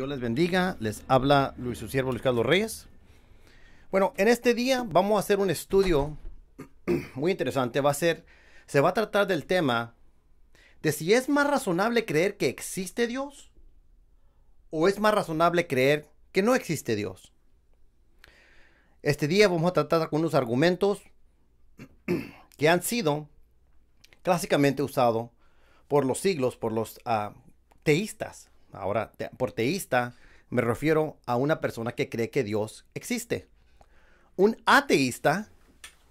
Dios les bendiga. Les habla Luis su Luis Carlos Reyes. Bueno, en este día vamos a hacer un estudio muy interesante. Va a ser, se va a tratar del tema de si es más razonable creer que existe Dios o es más razonable creer que no existe Dios. Este día vamos a tratar con unos argumentos que han sido clásicamente usados por los siglos, por los ah, teístas, Ahora, por teísta me refiero a una persona que cree que Dios existe. Un ateísta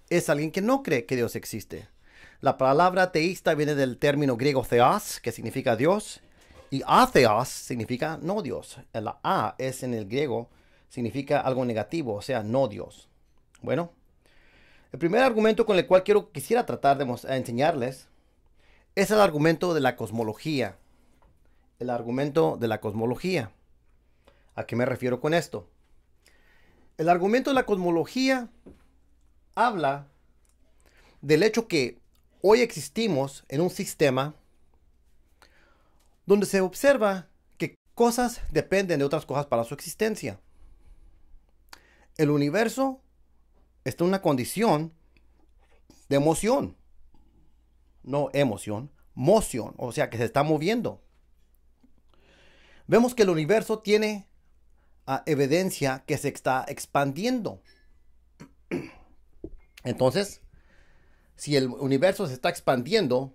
es alguien que no cree que Dios existe. La palabra ateísta viene del término griego theos, que significa Dios, y atheos significa no Dios. La A es en el griego, significa algo negativo, o sea, no Dios. Bueno, el primer argumento con el cual quiero, quisiera tratar de enseñarles es el argumento de la cosmología el argumento de la cosmología. ¿A qué me refiero con esto? El argumento de la cosmología habla del hecho que hoy existimos en un sistema donde se observa que cosas dependen de otras cosas para su existencia. El universo está en una condición de emoción. No emoción, moción, o sea que se está moviendo. Vemos que el universo tiene ah, evidencia que se está expandiendo. Entonces, si el universo se está expandiendo,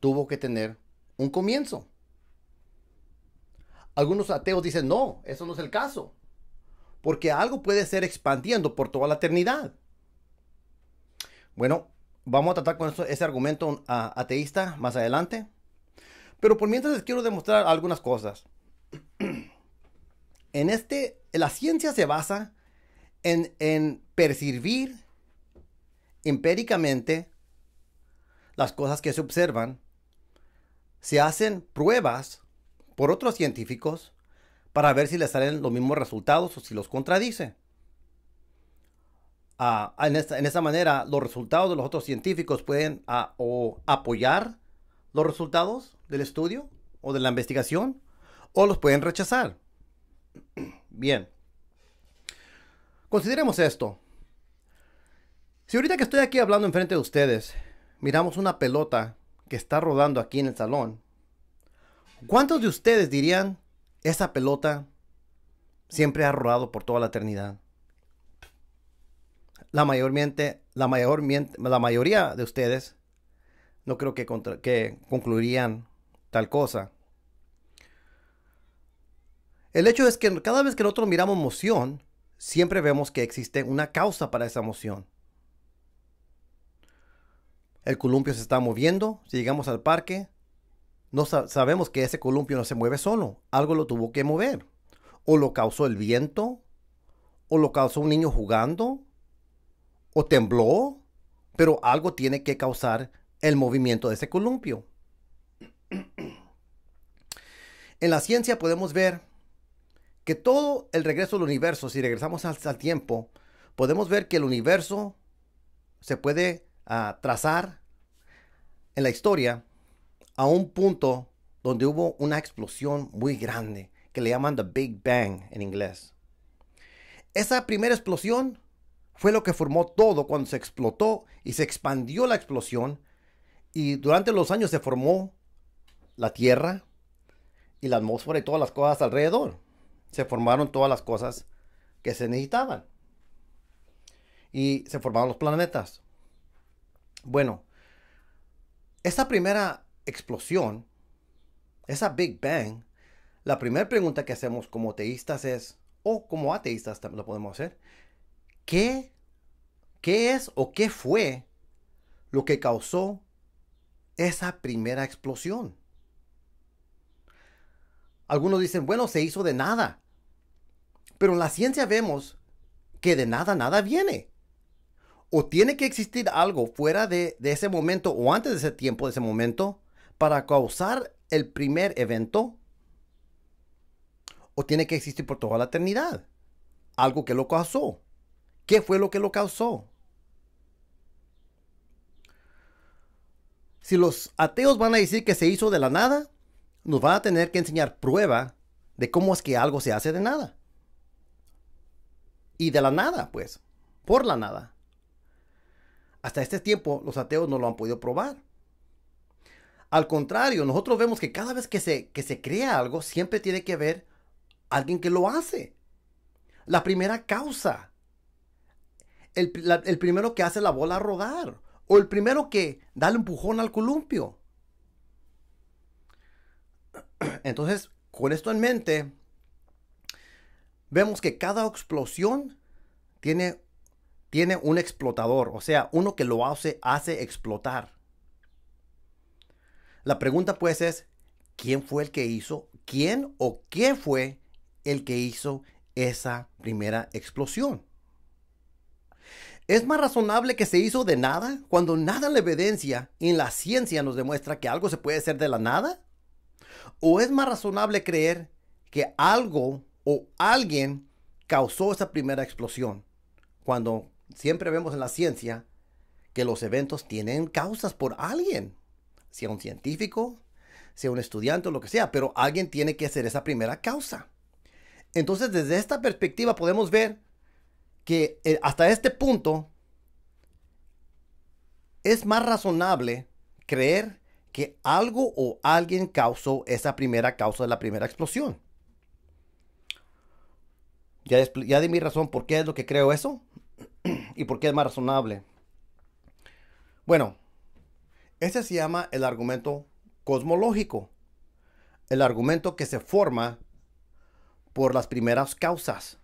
tuvo que tener un comienzo. Algunos ateos dicen, no, eso no es el caso, porque algo puede ser expandiendo por toda la eternidad. Bueno, vamos a tratar con ese argumento ah, ateísta más adelante. Pero por mientras les quiero demostrar algunas cosas. En este, la ciencia se basa en, percibir empíricamente las cosas que se observan. Se hacen pruebas por otros científicos para ver si les salen los mismos resultados o si los contradice. Ah, en, esta, manera, los resultados de los otros científicos pueden ah, apoyar los resultados del estudio o de la investigación o los pueden rechazar. Bien. Consideremos esto. Si ahorita que estoy aquí hablando enfrente de ustedes, miramos una pelota que está rodando aquí en el salón, ¿cuántos de ustedes dirían esa pelota siempre ha rodado por toda la eternidad? La, mayormente, la, mayor, la mayoría de ustedes no creo que, que concluirían tal cosa. El hecho es que cada vez que nosotros miramos moción, siempre vemos que existe una causa para esa moción. El columpio se está moviendo, si llegamos al parque, no sabemos que ese columpio no se mueve solo, algo lo tuvo que mover. O lo causó el viento, o lo causó un niño jugando, o tembló, pero algo tiene que causar el movimiento de ese columpio. En la ciencia podemos ver que todo el regreso del universo, si regresamos al, tiempo, podemos ver que el universo se puede ah, trazar en la historia a un punto donde hubo una explosión muy grande que le llaman The Big Bang en inglés. Esa primera explosión fue lo que formó todo cuando se explotó y se expandió la explosión y durante los años se formó la Tierra, y la atmósfera y todas las cosas alrededor. Se formaron todas las cosas que se necesitaban. Y se formaron los planetas. Bueno, esa primera explosión, esa Big Bang, la primera pregunta que hacemos como teístas es, o como ateístas también lo podemos hacer, ¿qué, qué es o qué fue lo que causó esa primera explosión? Algunos dicen, bueno, se hizo de nada. Pero en la ciencia vemos que de nada, nada viene. O tiene que existir algo fuera de, ese momento o antes de ese tiempo, de ese momento, para causar el primer evento. O tiene que existir por toda la eternidad. Algo que lo causó. ¿Qué fue lo que lo causó? Si los ateos van a decir que se hizo de la nada, nos van a tener que enseñar prueba de cómo es que algo se hace de nada. Y de la nada, pues, por la nada. Hasta este tiempo los ateos no lo han podido probar. Al contrario, nosotros vemos que cada vez que se, se crea algo, siempre tiene que haber alguien que lo hace. La primera causa. El, el primero que hace la bola rodar. O el primero que da el empujón al columpio. Entonces, con esto en mente, vemos que cada explosión tiene, tiene un explotador, o sea, uno que lo hace, hace explotar. La pregunta pues es, ¿quién fue el que hizo? ¿Quién o qué fue el que hizo esa primera explosión? ¿Es más razonable que se hizo de nada cuando nada en la evidencia y en la ciencia nos demuestra que algo se puede hacer de la nada? ¿O es más razonable creer que algo o alguien causó esa primera explosión? Cuando siempre vemos en la ciencia que los eventos tienen causas por alguien, sea un científico, sea un estudiante o lo que sea, pero alguien tiene que hacer esa primera causa. Entonces, desde esta perspectiva podemos ver que eh, hasta este punto es más razonable creer que algo o alguien causó esa primera causa de la primera explosión. Ya, ya di mi razón por qué es lo que creo eso y por qué es más razonable. Bueno, Ese se llama el argumento cosmológico, el argumento que se forma por las primeras causas.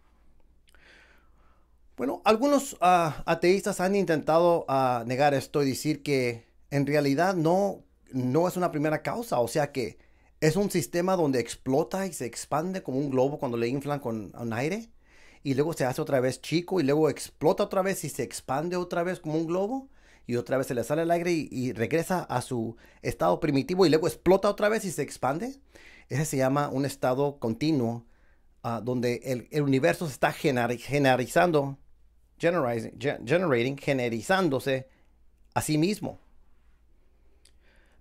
Bueno, algunos ah, ateístas han intentado ah, negar esto y decir que en realidad no no es una primera causa, o sea que es un sistema donde explota y se expande como un globo cuando le inflan con un aire y luego se hace otra vez chico y luego explota otra vez y se expande otra vez como un globo y otra vez se le sale el aire y, regresa a su estado primitivo y luego explota otra vez y se expande. Ese se llama un estado continuo ah, donde el, universo se está gener, generalizando, generizándose a sí mismo.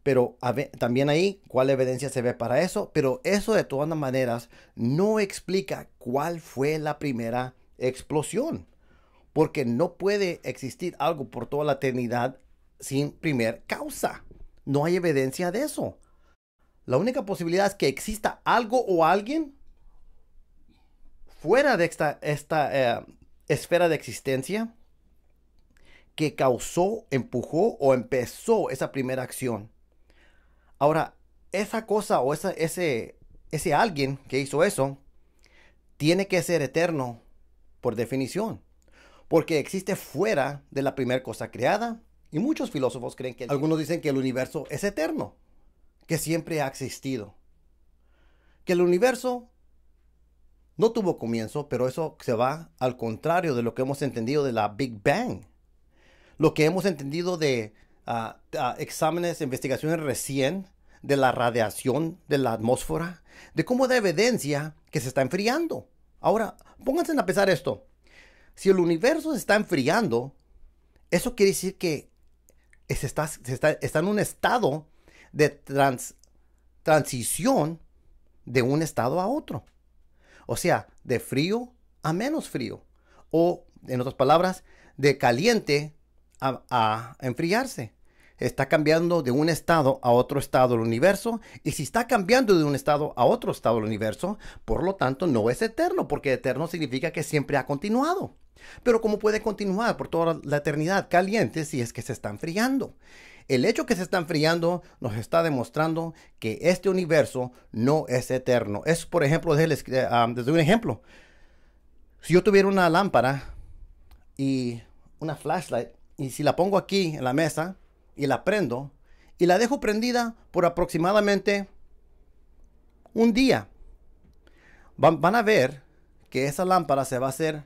Pero también ahí, ¿cuál evidencia se ve para eso? Pero eso de todas maneras no explica cuál fue la primera explosión. Porque no puede existir algo por toda la eternidad sin primer causa. No hay evidencia de eso. La única posibilidad es que exista algo o alguien fuera de esta, eh, esfera de existencia que causó, empujó o empezó esa primera acción. Ahora, esa cosa o ese, ese alguien que hizo eso tiene que ser eterno por definición, porque existe fuera de la primera cosa creada y muchos filósofos creen que algunos dicen que el universo es eterno, que siempre ha existido, que el universo no tuvo comienzo, pero eso se va al contrario de lo que hemos entendido de la Big Bang, lo que hemos entendido de exámenes, investigaciones recién de la radiación de la atmósfera, de cómo da evidencia que se está enfriando. Ahora, pónganse a pensar esto. Si el universo se está enfriando, eso quiere decir que está, en un estado de transición de un estado a otro. O sea, de frío a menos frío. O, en otras palabras, de caliente a enfriarse está cambiando de un estado a otro estado del universo. Y si está cambiando de un estado a otro estado del universo, por lo tanto no es eterno, porque eterno significa que siempre ha continuado. Pero ¿cómo puede continuar por toda la eternidad caliente si es que se están friando. El hecho que se están friando. nos está demostrando que este universo no es eterno. Es, por ejemplo, eh, desde un ejemplo. Si yo tuviera una lámpara y una flashlight y si la pongo aquí en la mesa, y la prendo y la dejo prendida por aproximadamente un día. Van, a ver que esa lámpara se va a hacer,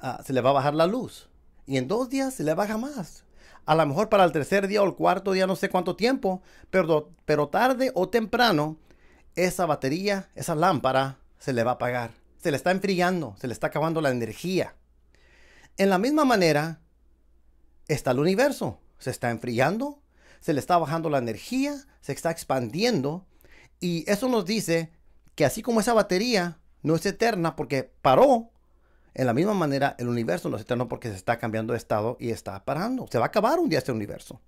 ah, se le va a bajar la luz. Y en dos días se le baja más. A lo mejor para el tercer día o el cuarto día, no sé cuánto tiempo, pero, pero tarde o temprano, esa batería, esa lámpara, se le va a apagar. Se le está enfriando, se le está acabando la energía. En la misma manera está el universo se está enfriando, se le está bajando la energía, se está expandiendo. Y eso nos dice que así como esa batería no es eterna porque paró, en la misma manera el universo no es eterno porque se está cambiando de estado y está parando. Se va a acabar un día este universo.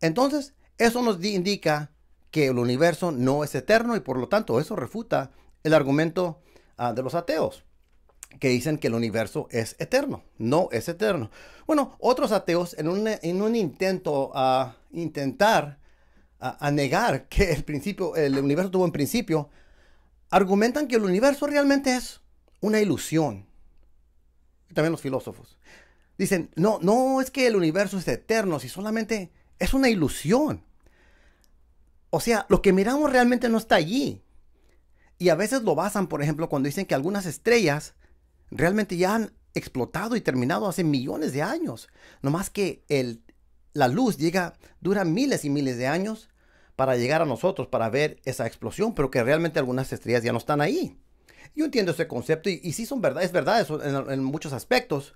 Entonces, eso nos indica que el universo no es eterno y por lo tanto eso refuta el argumento ah, de los ateos que dicen que el universo es eterno. No es eterno. Bueno, otros ateos en un, en un intento a intentar a, negar que el principio, el universo tuvo un principio, argumentan que el universo realmente es una ilusión. También los filósofos. Dicen, no, no es que el universo es eterno, si solamente es una ilusión. O sea, lo que miramos realmente no está allí. Y a veces lo basan, por ejemplo, cuando dicen que algunas estrellas realmente ya han explotado y terminado hace millones de años. No más que el, la luz llega, dura miles y miles de años para llegar a nosotros, para ver esa explosión, pero que realmente algunas estrellas ya no están ahí. Yo entiendo ese concepto y, sí son verdad, es verdad en, muchos aspectos,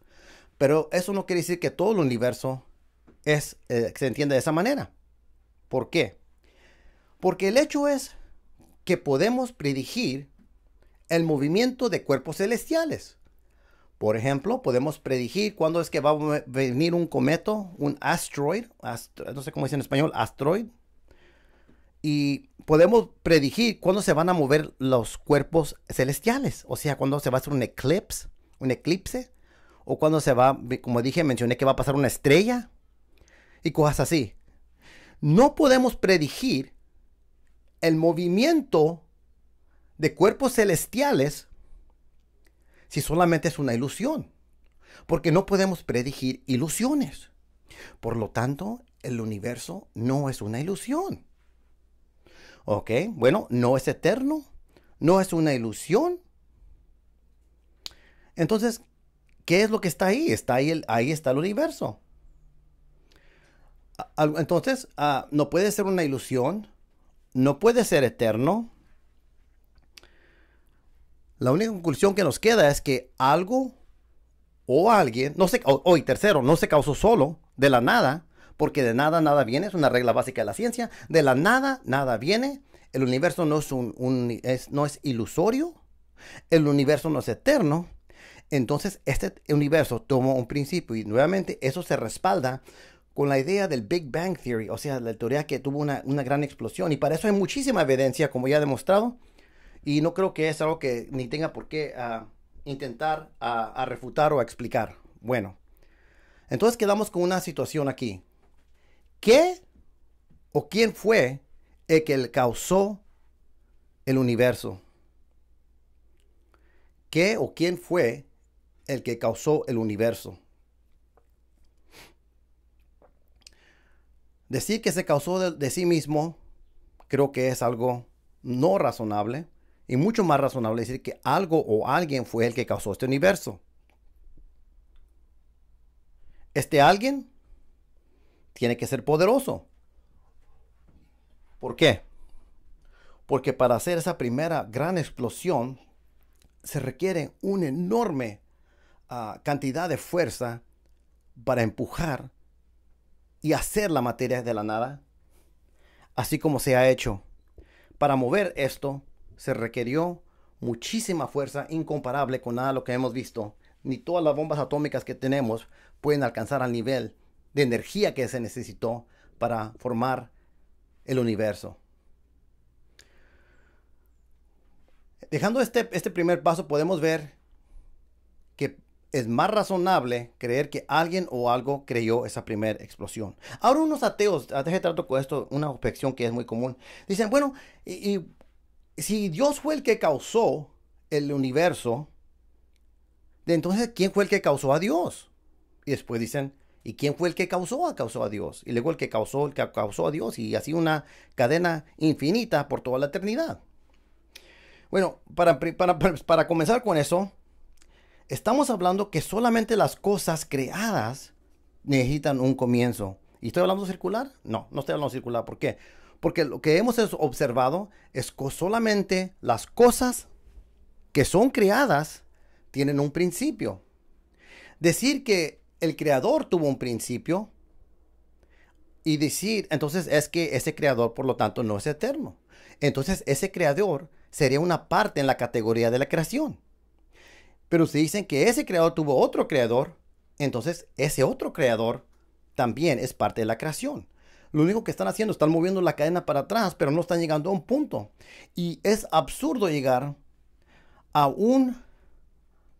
pero eso no quiere decir que todo el universo es, eh, se entienda de esa manera. ¿Por qué? Porque el hecho es que podemos predigir el movimiento de cuerpos celestiales. Por ejemplo, podemos predigir cuándo es que va a venir un cometo, un asteroid, no sé cómo dice en español, asteroid. Y podemos predigir cuándo se van a mover los cuerpos celestiales, o sea, cuándo se va a hacer un eclipse, un eclipse, o cuándo se va, como dije, mencioné que va a pasar una estrella y cosas así. No podemos predigir el movimiento de cuerpos celestiales si solamente es una ilusión? Porque no podemos predigir ilusiones. Por lo tanto, el universo no es una ilusión. ¿Ok? Bueno, no es eterno, no es una ilusión. Entonces, ¿qué es lo que está ahí? Está ahí, ahí está el universo. Entonces, ah, no puede ser una ilusión, no puede ser eterno, la única conclusión que nos queda es que algo o alguien, no sé, tercero, no se causó solo, de la nada, porque de nada nada viene, es una regla básica de la ciencia, de la nada nada viene, el universo no es, un, no es ilusorio, el universo no es eterno, entonces este universo tomó un principio y nuevamente eso se respalda con la idea del Big Bang Theory, o sea, la teoría que tuvo una, una gran explosión y para eso hay muchísima evidencia, como ya he demostrado, y no creo que es algo que ni tenga por qué ah, intentar ah, a refutar o a explicar. Bueno, entonces quedamos con una situación aquí. ¿Qué o quién fue el que causó el universo? ¿Qué o quién fue el que causó el universo? Decir que se causó de sí mismo creo que es algo no razonable y mucho más razonable decir que algo o alguien fue el que causó este universo. Este alguien tiene que ser poderoso. ¿Por qué? Porque para hacer esa primera gran explosión se requiere una enorme ah, cantidad de fuerza para empujar y hacer la materia de la nada, así como se ha hecho. Para mover esto se requirió muchísima fuerza incomparable con nada lo que hemos visto, ni todas las bombas atómicas que tenemos pueden alcanzar al nivel de energía que se necesitó para formar el universo. Dejando este, este primer paso, podemos ver que es más razonable creer que alguien o algo creyó esa primera explosión. Ahora unos ateos, déjame trato con esto, una objeción que es muy común. Dicen, bueno, y si Dios fue el que causó el universo, entonces, ¿quién fue el que causó a Dios? Y después dicen, ¿y quién fue el que causó? Causó a Dios. Y luego el que causó, el que causó a Dios. Y así una cadena infinita por toda la eternidad. Bueno, para, para, para comenzar con eso, estamos hablando que solamente las cosas creadas necesitan un comienzo. ¿Y estoy hablando circular? No, no estoy hablando circular. ¿Por qué? Porque lo que hemos observado es que solamente las cosas que son creadas tienen un principio. Decir que el creador tuvo un principio y decir, entonces es que ese creador, por lo tanto, no es eterno. Entonces ese creador sería una parte en la categoría de la creación. Pero si dicen que ese creador tuvo otro creador, entonces ese otro creador también es parte de la creación. Lo único que están haciendo, están moviendo la cadena para atrás, pero no están llegando a un punto. Y es absurdo llegar a un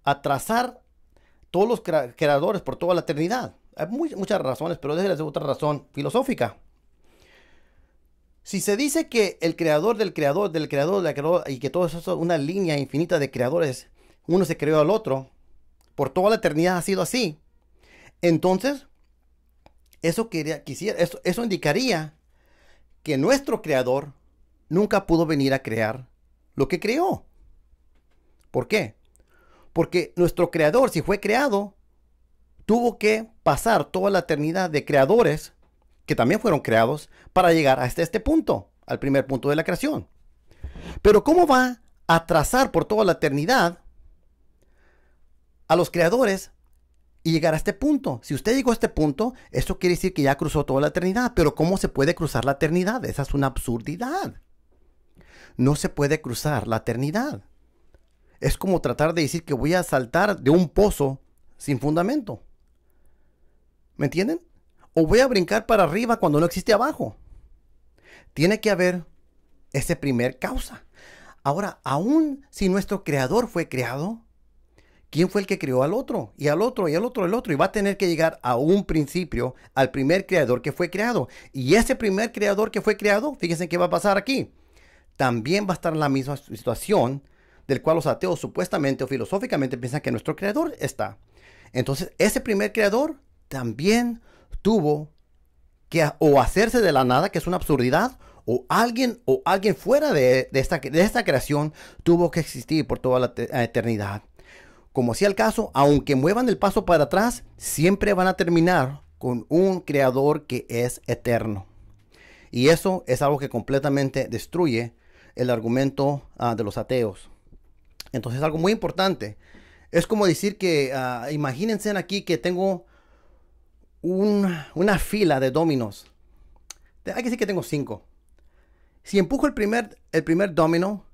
atrasar todos los creadores por toda la eternidad. Hay muchas razones, pero déjenles de otra razón filosófica. Si se dice que el creador del creador del creador del creador y que todo eso es una línea infinita de creadores, uno se creó al otro, por toda la eternidad ha sido así. Entonces, eso quería, quisiera, eso, indicaría que nuestro creador nunca pudo venir a crear lo que creó. ¿Por qué? Porque nuestro creador, si fue creado, tuvo que pasar toda la eternidad de creadores que también fueron creados para llegar hasta este punto, al primer punto de la creación. Pero ¿cómo va a trazar por toda la eternidad a los creadores llegar a este punto. Si usted llegó a este punto, eso quiere decir que ya cruzó toda la eternidad. Pero ¿cómo se puede cruzar la eternidad? Esa es una absurdidad. No se puede cruzar la eternidad. Es como tratar de decir que voy a saltar de un pozo sin fundamento. ¿Me entienden? O voy a brincar para arriba cuando no existe abajo. Tiene que haber ese primer causa. Ahora, aún si nuestro creador fue creado, ¿Quién fue el que creó al otro? Y al otro, y al otro, y al otro. Y va a tener que llegar a un principio, al primer creador que fue creado. Y ese primer creador que fue creado, fíjense qué va a pasar aquí. También va a estar en la misma situación del cual los ateos supuestamente o filosóficamente piensan que nuestro creador está. Entonces, ese primer creador también tuvo que o hacerse de la nada, que es una absurdidad, o alguien o alguien fuera de, de esta creación tuvo que existir por toda la eternidad como sea el caso, aunque muevan el paso para atrás, siempre van a terminar con un creador que es eterno. Y eso es algo que completamente destruye el argumento ah, de los ateos. Entonces, algo muy importante. Es como decir que, ah, imagínense aquí que tengo una fila de dominos. Hay que decir que tengo cinco. Si empujo el primer, el primer domino,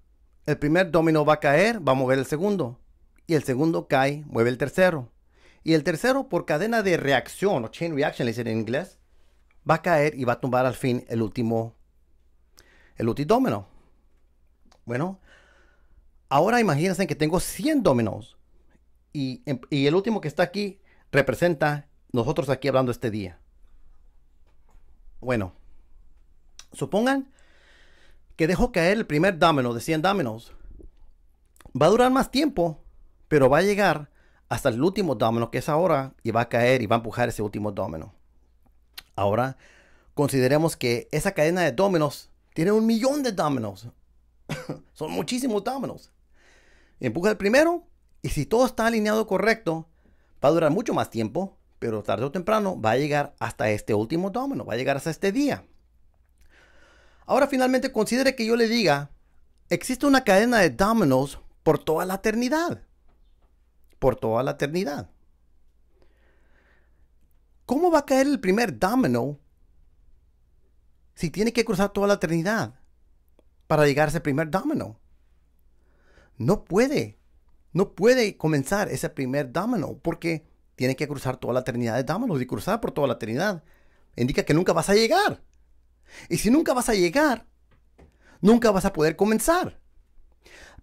el primer domino va a caer, va a mover el segundo y el segundo cae, mueve el tercero. Y el tercero, por cadena de reacción, o chain reaction, le dicen en inglés, va a caer y va a tumbar al fin el último, el último domino. Bueno, ahora imagínense que tengo 100 dominos em, y, el último que está aquí representa nosotros aquí hablando este día. Bueno, supongan que dejo caer el primer domino de 100 dominos. Va a durar más tiempo pero va a llegar hasta el último domino, que es ahora, y va a caer y va a empujar ese último domino. Ahora, consideremos que esa cadena de dominos tiene un millón de dominos. Son muchísimos dominos. Empuja el primero y si todo está alineado correcto, va a durar mucho más tiempo, pero tarde o temprano va a llegar hasta este último domino, va a llegar hasta este día. Ahora finalmente considere que yo le diga, existe una cadena de dominos por toda la eternidad por toda la eternidad. ¿Cómo va a caer el primer domino si tiene que cruzar toda la eternidad para llegar a ese primer domino? No puede, no puede comenzar ese primer domino porque tiene que cruzar toda la eternidad de domino. y cruzar por toda la eternidad indica que nunca vas a llegar. Y si nunca vas a llegar, nunca vas a poder comenzar.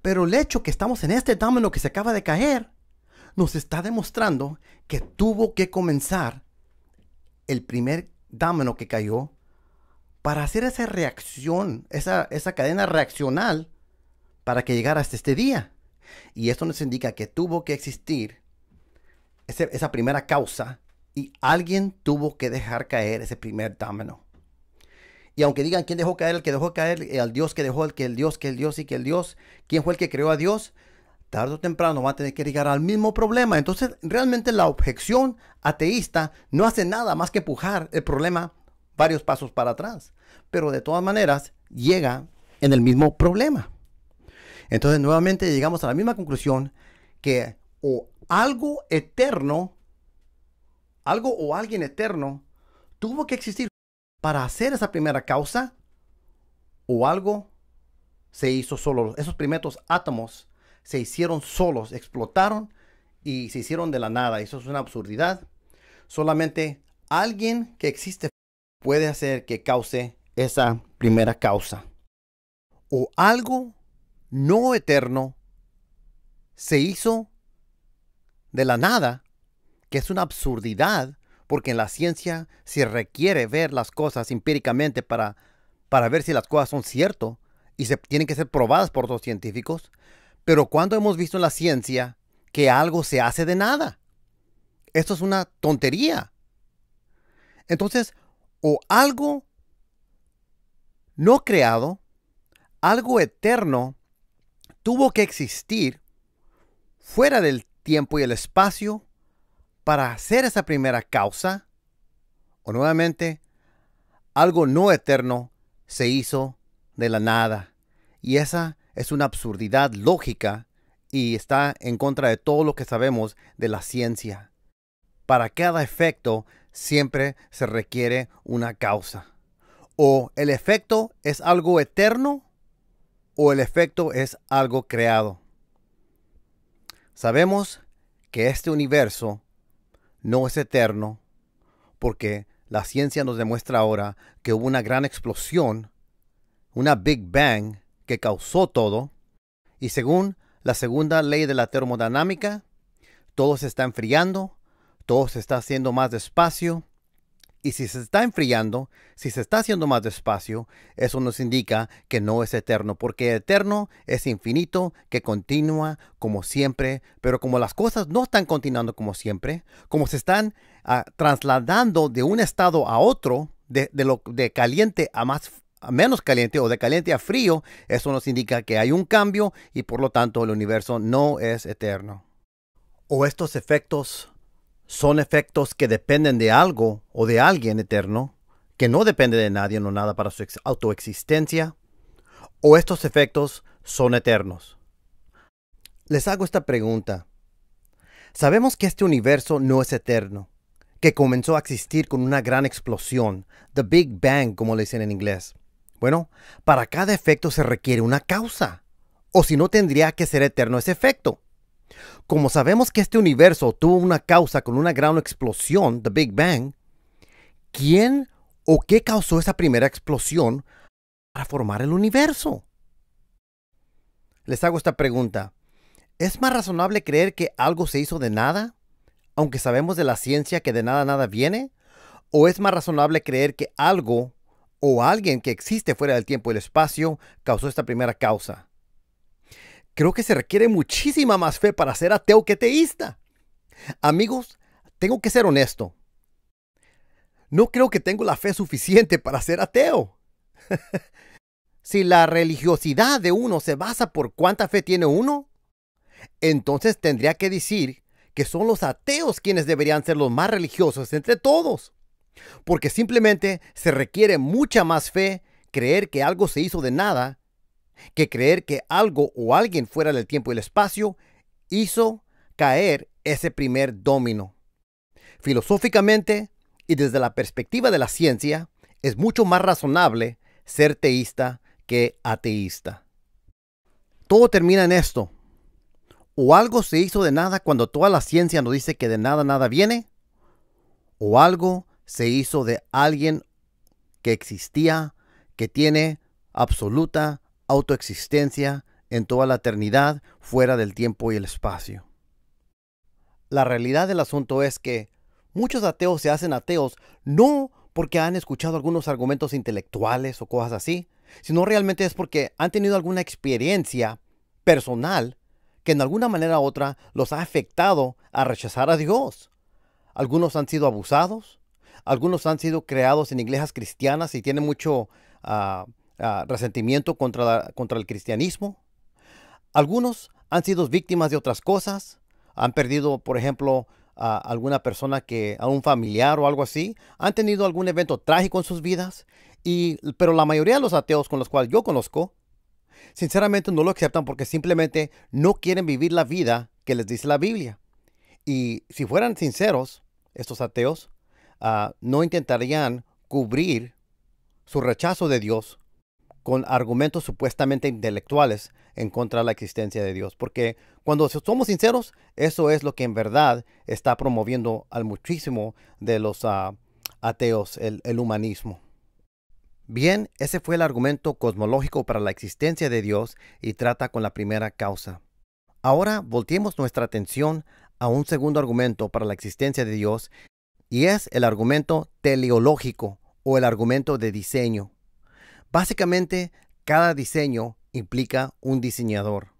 Pero el hecho que estamos en este domino que se acaba de caer nos está demostrando que tuvo que comenzar el primer dámeno que cayó para hacer esa reacción, esa, esa cadena reaccional para que llegara hasta este día. Y esto nos indica que tuvo que existir esa primera causa y alguien tuvo que dejar caer ese primer dámeno. Y aunque digan quién dejó caer, el que dejó caer, al Dios que dejó, el que el Dios, que el Dios y que el Dios, quién fue el que creó a Dios, tarde o temprano va a tener que llegar al mismo problema. Entonces, realmente la objeción ateísta no hace nada más que empujar el problema varios pasos para atrás. Pero de todas maneras, llega en el mismo problema. Entonces, nuevamente llegamos a la misma conclusión que o algo eterno, algo o alguien eterno, tuvo que existir para hacer esa primera causa, o algo se hizo solo. Esos primeros átomos se hicieron solos, explotaron y se hicieron de la nada. Eso es una absurdidad. Solamente alguien que existe puede hacer que cause esa primera causa. O algo no eterno se hizo de la nada, que es una absurdidad, porque en la ciencia se requiere ver las cosas empíricamente para, para ver si las cosas son ciertas y se tienen que ser probadas por los científicos. Pero ¿cuándo hemos visto en la ciencia que algo se hace de nada? Esto es una tontería. Entonces, o algo no creado, algo eterno, tuvo que existir fuera del tiempo y el espacio para hacer esa primera causa, o nuevamente, algo no eterno se hizo de la nada. Y esa es una absurdidad lógica y está en contra de todo lo que sabemos de la ciencia. Para cada efecto siempre se requiere una causa. O el efecto es algo eterno o el efecto es algo creado. Sabemos que este universo no es eterno porque la ciencia nos demuestra ahora que hubo una gran explosión, una Big Bang, que causó todo, y según la segunda ley de la termodinámica, todo se está enfriando, todo se está haciendo más despacio, y si se está enfriando, si se está haciendo más despacio, eso nos indica que no es eterno, porque eterno es infinito, que continúa como siempre, pero como las cosas no están continuando como siempre, como se están ah, trasladando de un estado a otro, de, de, lo, de caliente a más menos caliente o de caliente a frío, eso nos indica que hay un cambio y por lo tanto el universo no es eterno. ¿O estos efectos son efectos que dependen de algo o de alguien eterno, que no depende de nadie o nada para su autoexistencia? ¿O estos efectos son eternos? Les hago esta pregunta. Sabemos que este universo no es eterno, que comenzó a existir con una gran explosión, The Big Bang como le dicen en inglés. Bueno, para cada efecto se requiere una causa, o si no tendría que ser eterno ese efecto. Como sabemos que este universo tuvo una causa con una gran explosión, The Big Bang, ¿quién o qué causó esa primera explosión para formar el universo? Les hago esta pregunta. ¿Es más razonable creer que algo se hizo de nada, aunque sabemos de la ciencia que de nada nada viene? ¿O es más razonable creer que algo o alguien que existe fuera del tiempo y el espacio causó esta primera causa. Creo que se requiere muchísima más fe para ser ateo que teísta. Amigos, tengo que ser honesto. No creo que tengo la fe suficiente para ser ateo. si la religiosidad de uno se basa por cuánta fe tiene uno, entonces tendría que decir que son los ateos quienes deberían ser los más religiosos entre todos. Porque simplemente se requiere mucha más fe creer que algo se hizo de nada que creer que algo o alguien fuera del tiempo y el espacio hizo caer ese primer domino. Filosóficamente y desde la perspectiva de la ciencia, es mucho más razonable ser teísta que ateísta. Todo termina en esto. O algo se hizo de nada cuando toda la ciencia nos dice que de nada nada viene, o algo se hizo de alguien que existía, que tiene absoluta autoexistencia en toda la eternidad, fuera del tiempo y el espacio. La realidad del asunto es que muchos ateos se hacen ateos no porque han escuchado algunos argumentos intelectuales o cosas así, sino realmente es porque han tenido alguna experiencia personal que en alguna manera u otra los ha afectado a rechazar a Dios. Algunos han sido abusados, algunos han sido creados en iglesias cristianas y tienen mucho ah, ah, resentimiento contra, contra el cristianismo. Algunos han sido víctimas de otras cosas. Han perdido, por ejemplo, a alguna persona que, a un familiar o algo así. Han tenido algún evento trágico en sus vidas. Y, pero la mayoría de los ateos con los cuales yo conozco, sinceramente no lo aceptan porque simplemente no quieren vivir la vida que les dice la Biblia. Y si fueran sinceros, estos ateos, Ah, no intentarían cubrir su rechazo de Dios con argumentos supuestamente intelectuales en contra de la existencia de Dios. Porque cuando somos sinceros, eso es lo que en verdad está promoviendo al muchísimo de los ah, ateos, el, el humanismo. Bien, ese fue el argumento cosmológico para la existencia de Dios y trata con la primera causa. Ahora volteemos nuestra atención a un segundo argumento para la existencia de Dios y es el argumento teleológico o el argumento de diseño. Básicamente, cada diseño implica un diseñador.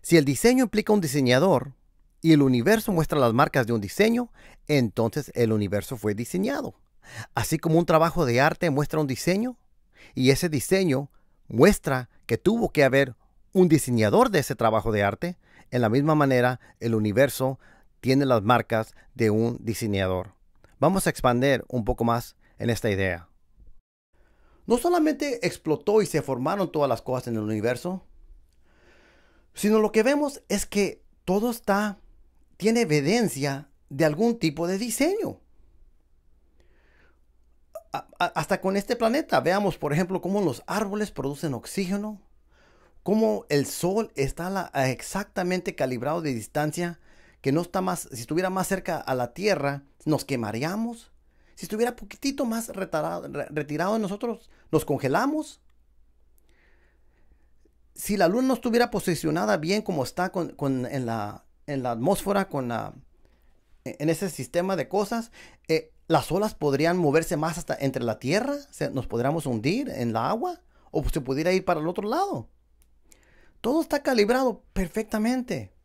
Si el diseño implica un diseñador y el universo muestra las marcas de un diseño, entonces el universo fue diseñado. Así como un trabajo de arte muestra un diseño y ese diseño muestra que tuvo que haber un diseñador de ese trabajo de arte, en la misma manera el universo tiene las marcas de un diseñador. Vamos a expandir un poco más en esta idea. No solamente explotó y se formaron todas las cosas en el universo, sino lo que vemos es que todo está, tiene evidencia de algún tipo de diseño. hasta con este planeta, veamos por ejemplo cómo los árboles producen oxígeno, cómo el sol está exactamente calibrado de distancia que no está más, si estuviera más cerca a la tierra, nos quemaríamos. Si estuviera poquitito más retirado de nosotros, nos congelamos. Si la luna no estuviera posicionada bien como está con, en, la, atmósfera, con la, e, en ese sistema de cosas, eh, las olas podrían moverse más hasta entre la tierra, nos podríamos hundir en la agua o se pudiera ir para el otro lado. Todo está calibrado perfectamente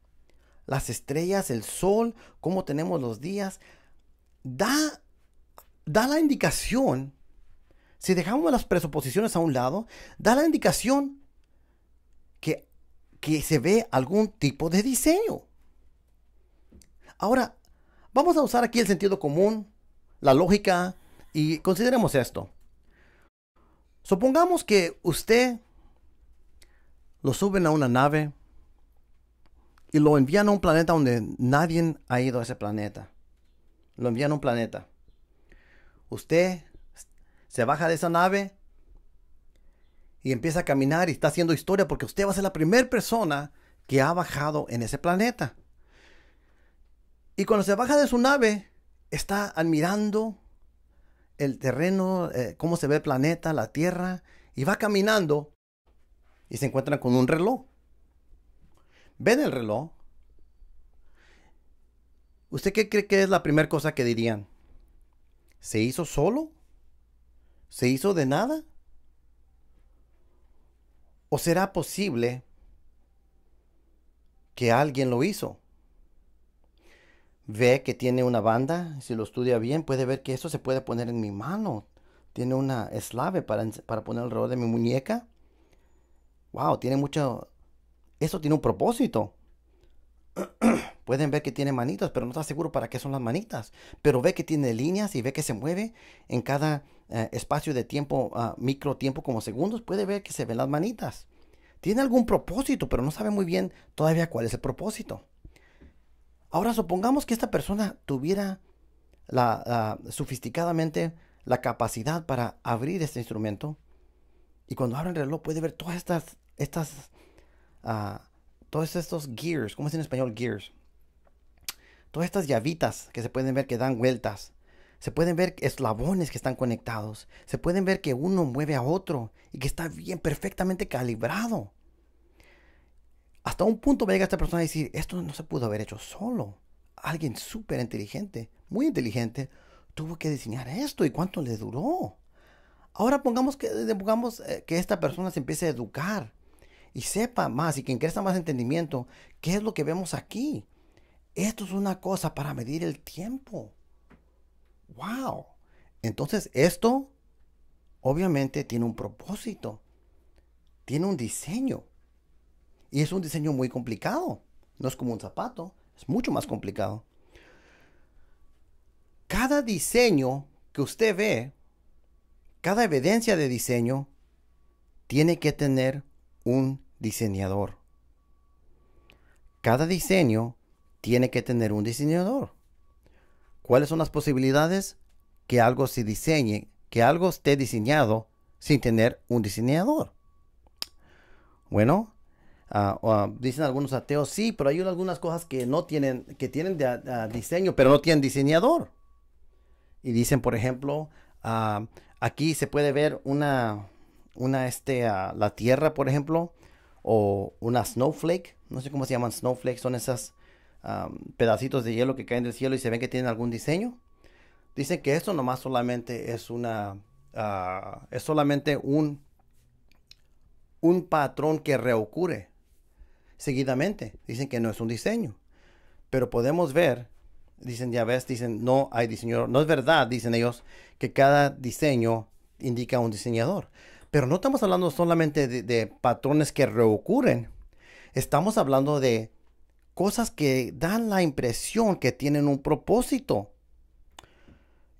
las estrellas, el sol, cómo tenemos los días, da, da la indicación, si dejamos las presuposiciones a un lado, da la indicación que, que se ve algún tipo de diseño. Ahora, vamos a usar aquí el sentido común, la lógica, y consideremos esto. Supongamos que usted lo suben a una nave y lo envían a un planeta donde nadie ha ido a ese planeta. Lo envían a un planeta. Usted se baja de esa nave y empieza a caminar y está haciendo historia porque usted va a ser la primera persona que ha bajado en ese planeta. Y cuando se baja de su nave, está admirando el terreno, eh, cómo se ve el planeta, la Tierra, y va caminando y se encuentra con un reloj ven el reloj. ¿Usted qué cree que es la primera cosa que dirían? ¿Se hizo solo? ¿Se hizo de nada? ¿O será posible que alguien lo hizo? Ve que tiene una banda, si lo estudia bien puede ver que eso se puede poner en mi mano. Tiene una eslave para, para poner reloj de mi muñeca. Wow, tiene mucho, eso tiene un propósito. Pueden ver que tiene manitas, pero no está seguro para qué son las manitas. Pero ve que tiene líneas y ve que se mueve en cada eh, espacio de tiempo, ah, micro tiempo como segundos. Puede ver que se ven las manitas. Tiene algún propósito, pero no sabe muy bien todavía cuál es el propósito. Ahora supongamos que esta persona tuviera la, ah, sofisticadamente la capacidad para abrir este instrumento. Y cuando abre el reloj puede ver todas estas, estas todos estos gears, ¿cómo es en español gears? Todas estas llavitas que se pueden ver que dan vueltas. Se pueden ver eslabones que están conectados. Se pueden ver que uno mueve a otro y que está bien perfectamente calibrado. Hasta un punto va esta persona a decir, esto no se pudo haber hecho solo. Alguien súper inteligente, muy inteligente, tuvo que diseñar esto y cuánto le duró. Ahora pongamos que, eh, pongamos eh, que esta persona se empiece a educar y sepa más y que ingresa más entendimiento, ¿qué es lo que vemos aquí? Esto es una cosa para medir el tiempo. ¡Wow! Entonces esto obviamente tiene un propósito, tiene un diseño. Y es un diseño muy complicado. No es como un zapato, es mucho más complicado. Cada diseño que usted ve, cada evidencia de diseño, tiene que tener un diseñador. Cada diseño tiene que tener un diseñador. ¿Cuáles son las posibilidades que algo se diseñe, que algo esté diseñado sin tener un diseñador? Bueno, ah, ah, dicen algunos ateos, sí, pero hay algunas cosas que no tienen, que tienen ah, diseño, pero no tienen diseñador. Y dicen, por ejemplo, aquí se puede ver una, una este, la tierra, por ejemplo, o una snowflake, no sé cómo se llaman snowflakes, son esas pedacitos de hielo que caen del cielo y se ven que tienen algún diseño. Dicen que esto nomás solamente es una, ah, es solamente un, un patrón que reocurre seguidamente. Dicen que no es un diseño, pero podemos ver dicen ya ves, dicen no hay diseñador. No es verdad, dicen ellos, que cada diseño indica un diseñador. Pero no estamos hablando solamente de, patrones que reocurren. Estamos hablando de cosas que dan la impresión que tienen un propósito.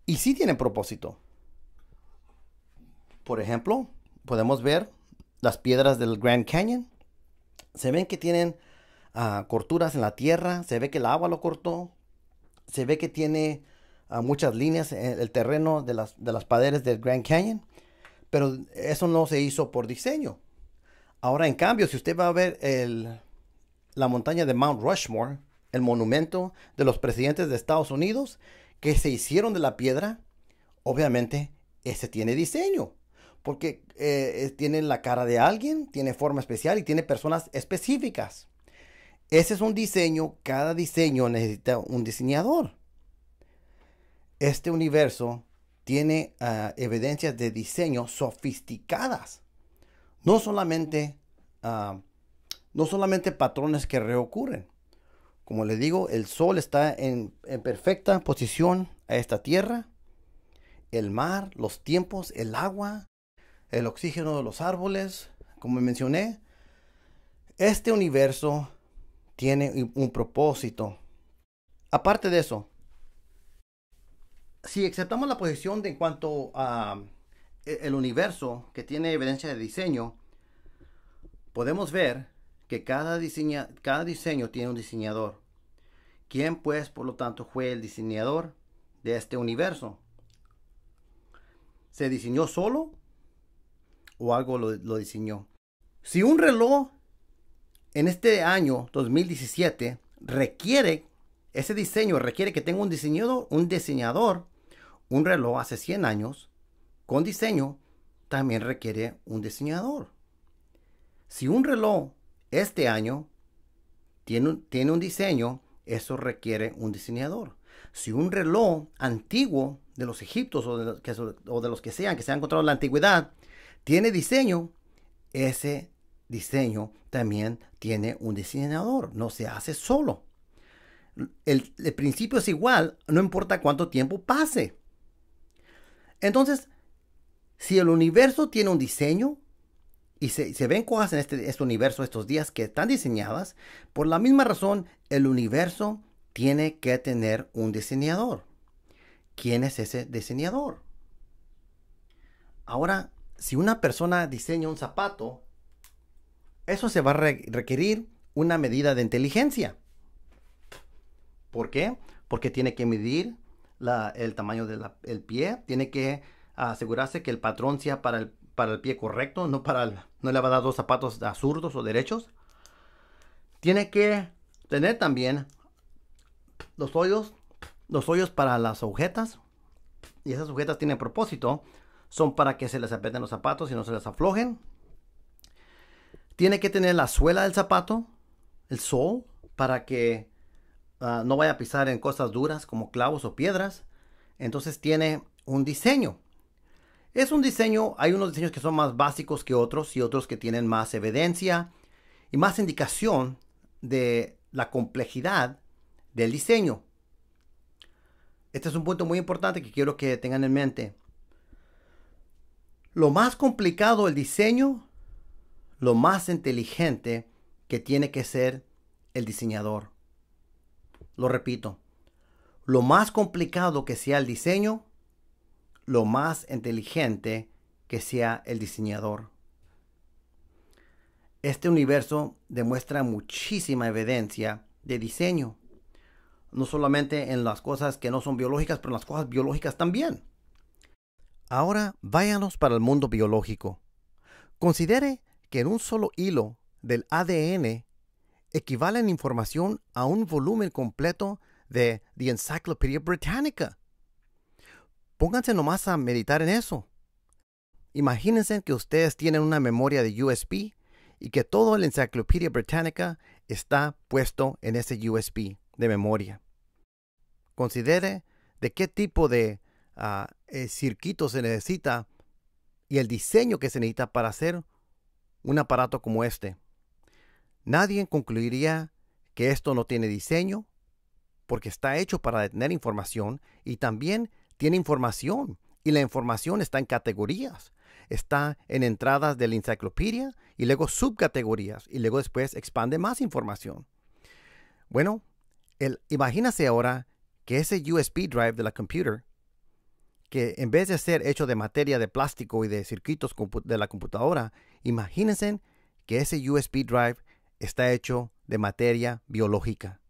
Y sí tienen propósito. Por ejemplo, podemos ver las piedras del Grand Canyon. Se ven que tienen ah, corturas en la tierra, se ve que el agua lo cortó, se ve que tiene ah, muchas líneas en el terreno de las, de las paredes del Grand Canyon. Pero eso no se hizo por diseño. Ahora, en cambio, si usted va a ver la montaña de Mount Rushmore, el monumento de los presidentes de Estados Unidos que se hicieron de la piedra, obviamente ese tiene diseño, porque eh, tiene la cara de alguien, tiene forma especial y tiene personas específicas. Ese es un diseño, cada diseño necesita un diseñador. Este universo tiene ah, evidencias de diseño sofisticadas. No solamente, ah, no solamente patrones que reocurren. Como les digo, el sol está en perfecta posición a esta tierra. El mar, los tiempos, el agua, el oxígeno de los árboles, como mencioné. Este universo tiene un propósito. Aparte de eso, si aceptamos la posición de en cuanto a eh, el universo que tiene evidencia de diseño, podemos ver que cada, cada diseño tiene un diseñador. ¿Quién pues, por lo tanto, fue el diseñador de este universo? ¿Se diseñó solo o algo lo, lo diseñó? Si un reloj en este año 2017 requiere, ese diseño requiere que tenga un diseñador, un diseñador un reloj hace 100 años con diseño también requiere un diseñador. Si un reloj este año tiene un, tiene un diseño, eso requiere un diseñador. Si un reloj antiguo de los egipcios o de los que, sean, que se han encontrado en la antigüedad, tiene diseño, ese diseño también tiene un diseñador, no se hace solo. El, el principio es igual, no importa cuánto tiempo pase. Entonces, si el universo tiene un diseño y se, ven cosas en este, este universo estos días que están diseñadas, por la misma razón, el universo tiene que tener un diseñador. ¿Quién es ese diseñador? Ahora, si una persona diseña un zapato, eso se va a requerir una medida de inteligencia. ¿Por qué? Porque tiene que medir el tamaño del pie, tiene que asegurarse que el patrón sea para el, para el pie correcto, no, para no le va a dar dos zapatos a zurdos o derechos. Tiene que tener también los hoyos, los hoyos para las agujetas. Y esas agujetas tienen propósito, son para que se les apeten los zapatos y no se les aflojen. Tiene que tener la suela del zapato, el sol, para que Ah, no vaya a pisar en cosas duras como clavos o piedras. Entonces tiene un diseño. Es un diseño, hay unos diseños que son más básicos que otros y otros que tienen más evidencia y más indicación de la complejidad del diseño. Este es un punto muy importante que quiero que tengan en mente. Lo más complicado el diseño, lo más inteligente que tiene que ser el diseñador. Lo repito, lo más complicado que sea el diseño, lo más inteligente que sea el diseñador. Este universo demuestra muchísima evidencia de diseño, no solamente en las cosas que no son biológicas, pero en las cosas biológicas también. Ahora váyanos para el mundo biológico. Considere que en un solo hilo del ADN equivalen información a un volumen completo de The Encyclopedia Britannica. Pónganse nomás a meditar en eso. Imagínense que ustedes tienen una memoria de USB y que todo la Encyclopedia Britannica está puesto en ese USB de memoria. Considere de qué tipo de ah, eh, circuito se necesita y el diseño que se necesita para hacer un aparato como este. Nadie concluiría que esto no tiene diseño, porque está hecho para detener información y también tiene información. Y la información está en categorías. Está en entradas de la enciclopedia y luego subcategorías y luego después expande más información. Bueno, el, ahora que ese USB drive de la computer, que en vez de ser hecho de materia de plástico y de circuitos de la computadora, imagínense que ese USB drive está hecho de materia biológica.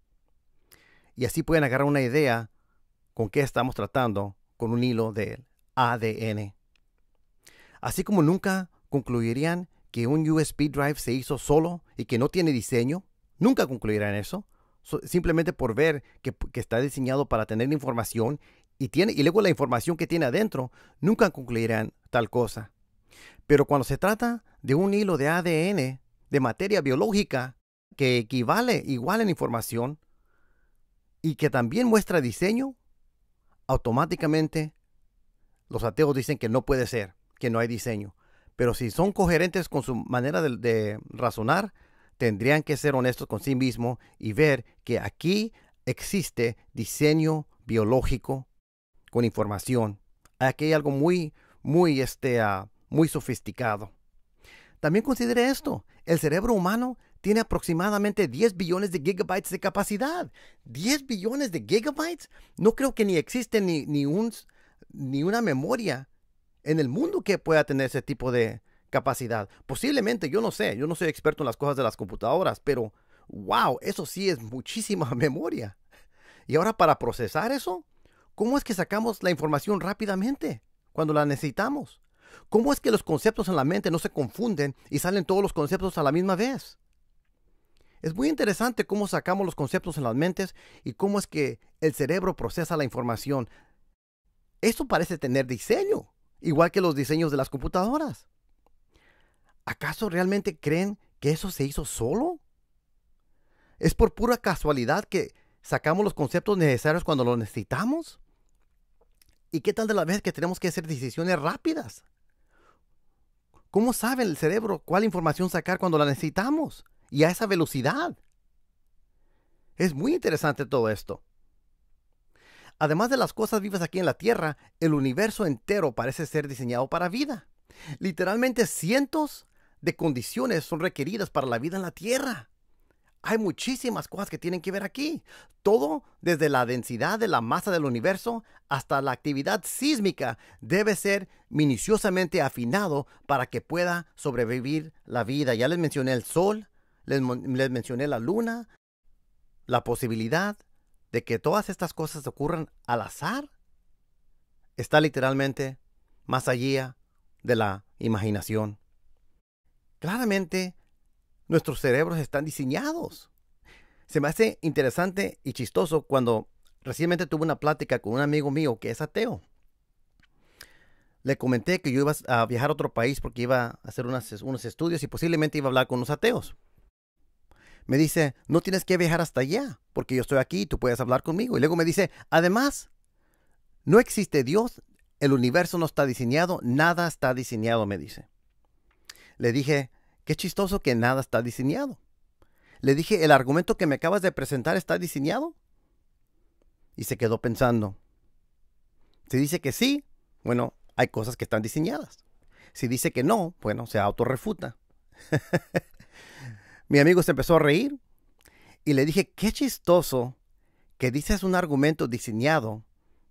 Y así pueden agarrar una idea con qué estamos tratando con un hilo de ADN. Así como nunca concluirían que un USB drive se hizo solo y que no tiene diseño, nunca concluirán eso, simplemente por ver que, que, está diseñado para tener información y, tiene, y luego la información que tiene adentro, nunca concluirán tal cosa. Pero cuando se trata de un hilo de ADN, de materia biológica que equivale igual en información y que también muestra diseño, automáticamente los ateos dicen que no puede ser, que no hay diseño. Pero si son coherentes con su manera de, razonar, tendrían que ser honestos con sí mismos y ver que aquí existe diseño biológico con información. Aquí hay algo muy, muy, este, ah, muy sofisticado. También considere esto, el cerebro humano tiene aproximadamente 10 billones de gigabytes de capacidad. ¿10 billones de gigabytes? No creo que ni existe ni, ni una memoria en el mundo que pueda tener ese tipo de capacidad. Posiblemente, yo no sé, yo no soy experto en las cosas de las computadoras, pero wow, eso sí es muchísima memoria. Y ahora para procesar eso, ¿cómo es que sacamos la información rápidamente cuando la necesitamos? ¿Cómo es que los conceptos en la mente no se confunden y salen todos los conceptos a la misma vez? Es muy interesante cómo sacamos los conceptos en las mentes y cómo es que el cerebro procesa la información. Esto parece tener diseño, igual que los diseños de las computadoras. ¿Acaso realmente creen que eso se hizo solo? ¿Es por pura casualidad que sacamos los conceptos necesarios cuando los necesitamos? ¿Y qué tal de la vez que tenemos que hacer decisiones rápidas ¿Cómo sabe el cerebro cuál información sacar cuando la necesitamos? Y a esa velocidad. Es muy interesante todo esto. Además de las cosas vivas aquí en la Tierra, el universo entero parece ser diseñado para vida. Literalmente cientos de condiciones son requeridas para la vida en la Tierra. Hay muchísimas cosas que tienen que ver aquí. Todo desde la densidad de la masa del universo hasta la actividad sísmica debe ser minuciosamente afinado para que pueda sobrevivir la vida. Ya les mencioné el sol, les, les mencioné la luna, la posibilidad de que todas estas cosas ocurran al azar está literalmente más allá de la imaginación. Claramente, Nuestros cerebros están diseñados. Se me hace interesante y chistoso cuando recientemente tuve una plática con un amigo mío que es ateo. Le comenté que yo iba a viajar a otro país porque iba a hacer unos estudios y posiblemente iba a hablar con unos ateos. Me dice, no tienes que viajar hasta allá porque yo estoy aquí y tú puedes hablar conmigo. Y luego me dice, además, no existe Dios, el universo no está diseñado, nada está diseñado, me dice. Le dije, Qué chistoso que nada está diseñado. Le dije, ¿el argumento que me acabas de presentar está diseñado? Y se quedó pensando. Si dice que sí, bueno, hay cosas que están diseñadas. Si dice que no, bueno, se autorrefuta. Mi amigo se empezó a reír y le dije, qué chistoso que dices un argumento diseñado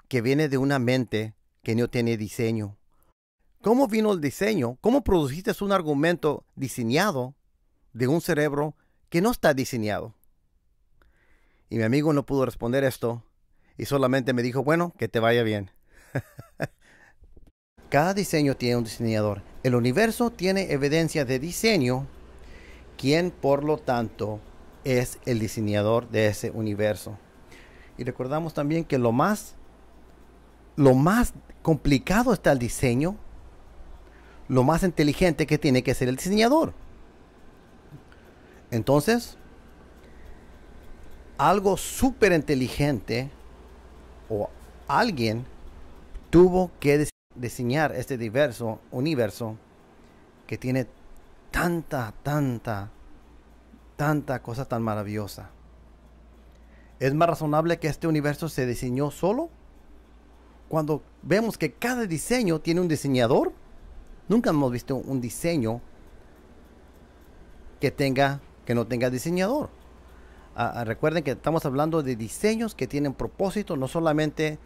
que viene de una mente que no tiene diseño. ¿Cómo vino el diseño? ¿Cómo produciste un argumento diseñado de un cerebro que no está diseñado? Y mi amigo no pudo responder esto y solamente me dijo, bueno, que te vaya bien. Cada diseño tiene un diseñador. El universo tiene evidencia de diseño, quien por lo tanto es el diseñador de ese universo. Y recordamos también que lo más, lo más complicado está el diseño lo más inteligente que tiene que ser el diseñador. Entonces, algo súper inteligente o alguien tuvo que diseñar este diverso universo que tiene tanta, tanta, tanta cosa tan maravillosa. ¿Es más razonable que este universo se diseñó solo? Cuando vemos que cada diseño tiene un diseñador Nunca hemos visto un diseño que tenga que no tenga diseñador. Ah, ah, recuerden que estamos hablando de diseños que tienen propósito, no solamente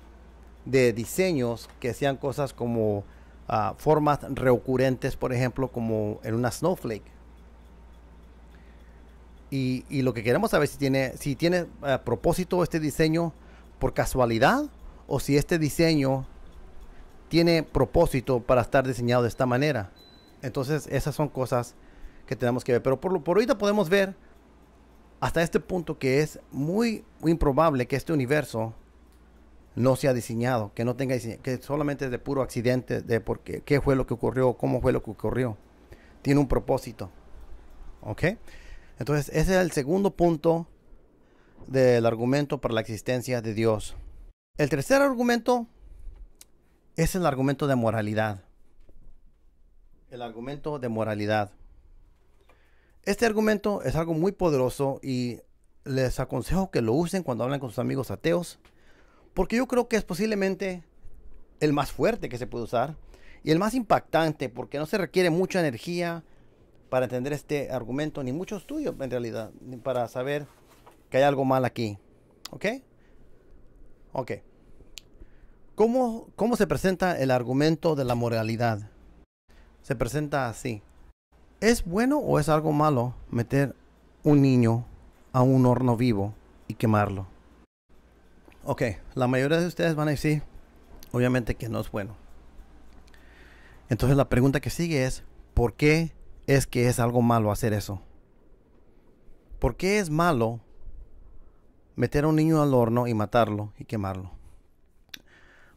de diseños que sean cosas como ah, formas recurrentes, por ejemplo, como en una snowflake. Y, lo que queremos saber si tiene, si tiene propósito este diseño por casualidad o si este diseño tiene propósito para estar diseñado de esta manera. Entonces, esas son cosas que tenemos que ver. Pero por, ahorita podemos ver hasta este punto que es muy, improbable que este universo no sea diseñado, que no tenga diseñado, que solamente es de puro accidente, de por qué, qué fue lo que ocurrió, cómo fue lo que ocurrió. Tiene un propósito. ¿Ok? Entonces, ese es el segundo punto del argumento para la existencia de Dios. El tercer argumento es el argumento de moralidad. El argumento de moralidad. Este argumento es algo muy poderoso y les aconsejo que lo usen cuando hablan con sus amigos ateos, porque yo creo que es posiblemente el más fuerte que se puede usar y el más impactante, porque no se requiere mucha energía para entender este argumento, ni mucho estudio en realidad, ni para saber que hay algo mal aquí. ¿Ok? Ok. ¿Cómo, ¿Cómo se presenta el argumento de la moralidad? Se presenta así. ¿Es bueno o es algo malo meter un niño a un horno vivo y quemarlo? Ok, la mayoría de ustedes van a decir, obviamente que no es bueno. Entonces la pregunta que sigue es, ¿por qué es que es algo malo hacer eso? ¿Por qué es malo meter a un niño al horno y matarlo y quemarlo?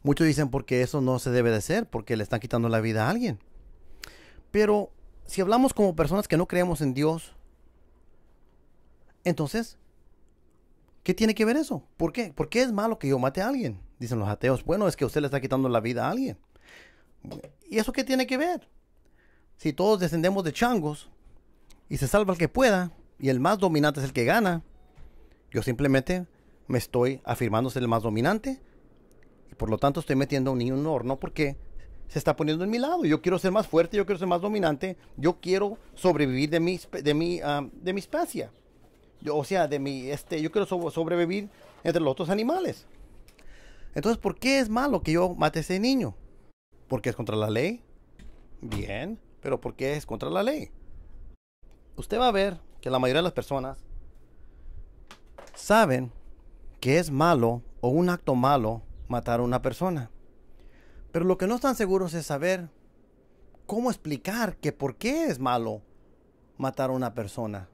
Muchos dicen porque eso no se debe de ser, porque le están quitando la vida a alguien. Pero si hablamos como personas que no creemos en Dios, entonces, ¿qué tiene que ver eso? ¿Por qué? ¿Por qué es malo que yo mate a alguien? Dicen los ateos. Bueno, es que usted le está quitando la vida a alguien. ¿Y eso qué tiene que ver? Si todos descendemos de changos y se salva el que pueda y el más dominante es el que gana, yo simplemente me estoy afirmando ser el más dominante por lo tanto, estoy metiendo a un niño en un horno porque se está poniendo en mi lado. Yo quiero ser más fuerte, yo quiero ser más dominante, yo quiero sobrevivir de mi, de mi, ah, de mi Yo, o sea, de mi, este, yo quiero sobrevivir entre los otros animales. Entonces, ¿por qué es malo que yo mate a ese niño? ¿Porque es contra la ley? Bien, pero ¿por qué es contra la ley? Usted va a ver que la mayoría de las personas saben que es malo o un acto malo matar a una persona. Pero lo que no están seguros es saber cómo explicar que por qué es malo matar a una persona.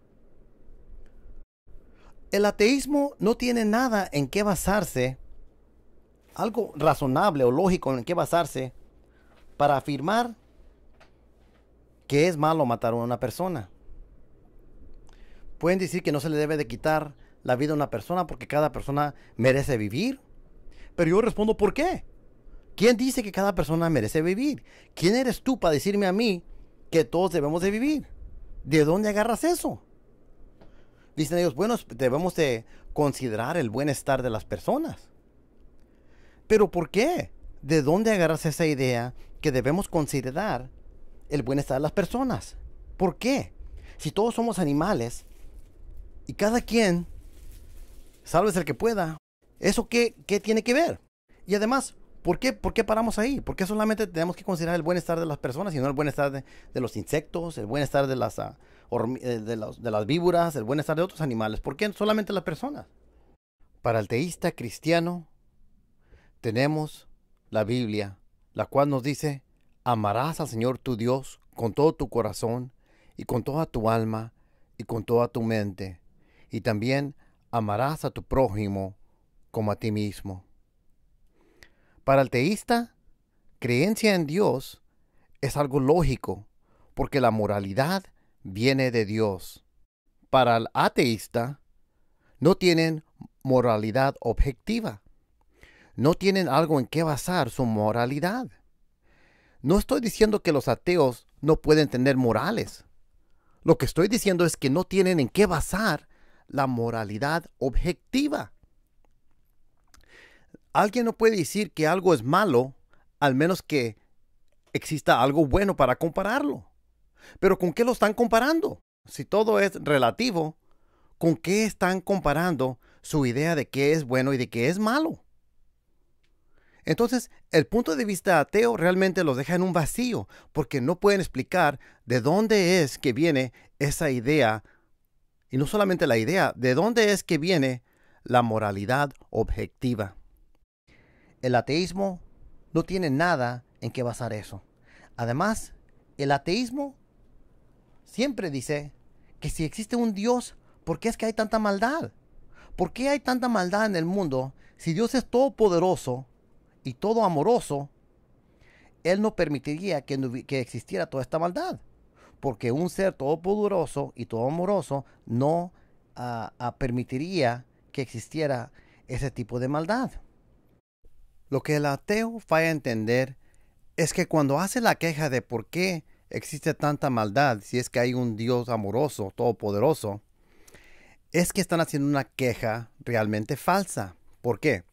El ateísmo no tiene nada en qué basarse, algo razonable o lógico en qué basarse, para afirmar que es malo matar a una persona. Pueden decir que no se le debe de quitar la vida a una persona porque cada persona merece vivir pero yo respondo, ¿por qué? ¿Quién dice que cada persona merece vivir? ¿Quién eres tú para decirme a mí que todos debemos de vivir? ¿De dónde agarras eso? Dicen ellos, bueno, debemos de considerar el bienestar de las personas. Pero ¿por qué? ¿De dónde agarras esa idea que debemos considerar el bienestar de las personas? ¿Por qué? Si todos somos animales y cada quien, salves el que pueda, ¿Eso qué, tiene que ver? Y además, ¿por qué, ¿por qué paramos ahí? ¿Por qué solamente tenemos que considerar el bienestar de las personas y no el bienestar de, los insectos, el bienestar de las, ah, eh, de, las víboras, el bienestar de otros animales? ¿Por qué solamente las personas? Para el teísta cristiano, tenemos la Biblia, la cual nos dice, amarás al Señor tu Dios con todo tu corazón y con toda tu alma y con toda tu mente. Y también amarás a tu prójimo como a ti mismo. Para el teísta, creencia en Dios es algo lógico, porque la moralidad viene de Dios. Para el ateísta, no tienen moralidad objetiva. No tienen algo en qué basar su moralidad. No estoy diciendo que los ateos no pueden tener morales. Lo que estoy diciendo es que no tienen en qué basar la moralidad objetiva alguien no puede decir que algo es malo al menos que exista algo bueno para compararlo. Pero ¿con qué lo están comparando? Si todo es relativo, ¿con qué están comparando su idea de qué es bueno y de qué es malo? Entonces, el punto de vista ateo realmente los deja en un vacío, porque no pueden explicar de dónde es que viene esa idea, y no solamente la idea, de dónde es que viene la moralidad objetiva. El ateísmo no tiene nada en qué basar eso. Además, el ateísmo siempre dice que si existe un Dios, ¿por qué es que hay tanta maldad? ¿Por qué hay tanta maldad en el mundo si Dios es todopoderoso y todo amoroso? Él no permitiría que, existiera toda esta maldad, porque un ser todopoderoso y todo amoroso no ah, ah, permitiría que existiera ese tipo de maldad. Lo que el ateo falla a entender es que cuando hace la queja de por qué existe tanta maldad, si es que hay un Dios amoroso, todopoderoso, es que están haciendo una queja realmente falsa. ¿Por qué?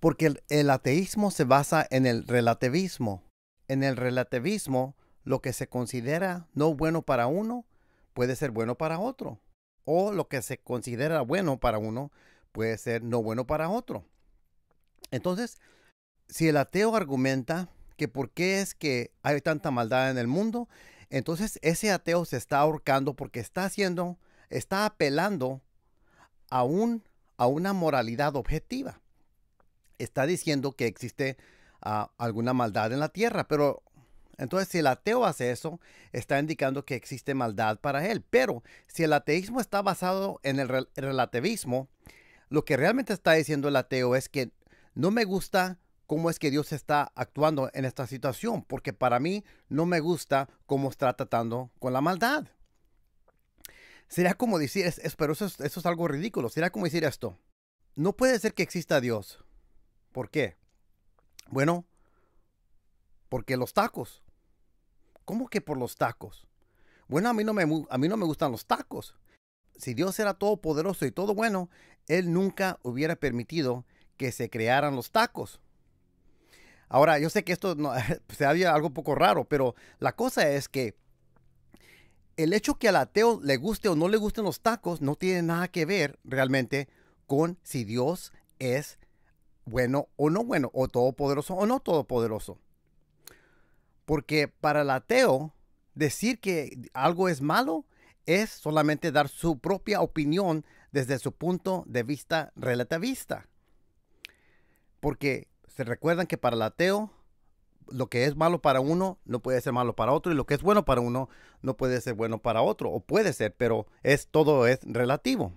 Porque el, el, ateísmo se basa en el relativismo. En el relativismo, lo que se considera no bueno para uno puede ser bueno para otro. O lo que se considera bueno para uno puede ser no bueno para otro. Entonces, si el ateo argumenta que por qué es que hay tanta maldad en el mundo, entonces ese ateo se está ahorcando porque está haciendo, está apelando a, a una moralidad objetiva. Está diciendo que existe ah, alguna maldad en la tierra, pero entonces si el ateo hace eso, está indicando que existe maldad para él. Pero si el ateísmo está basado en el relativismo, lo que realmente está diciendo el ateo es que no me gusta cómo es que Dios está actuando en esta situación, porque para mí no me gusta cómo está tratando con la maldad. ¿Será como decir, es, pero eso es, algo ridículo, ¿Será como decir esto, no puede ser que exista Dios. ¿Por qué? Bueno, porque los tacos. ¿Cómo que por los tacos? Bueno, a mí no me, a mí no me gustan los tacos. Si Dios era todopoderoso y todo bueno, Él nunca hubiera permitido que se crearan los tacos. Ahora, yo sé que esto no, pues, se había algo un poco raro, pero la cosa es que el hecho que al ateo le guste o no le gusten los tacos no tiene nada que ver realmente con si Dios es bueno o no bueno, o todopoderoso o no todopoderoso. Porque para el ateo, decir que algo es malo es solamente dar su propia opinión desde su punto de vista relativista. Porque se recuerdan que para el ateo, lo que es malo para uno no puede ser malo para otro y lo que es bueno para uno no puede ser bueno para otro, o puede ser, pero es todo es relativo.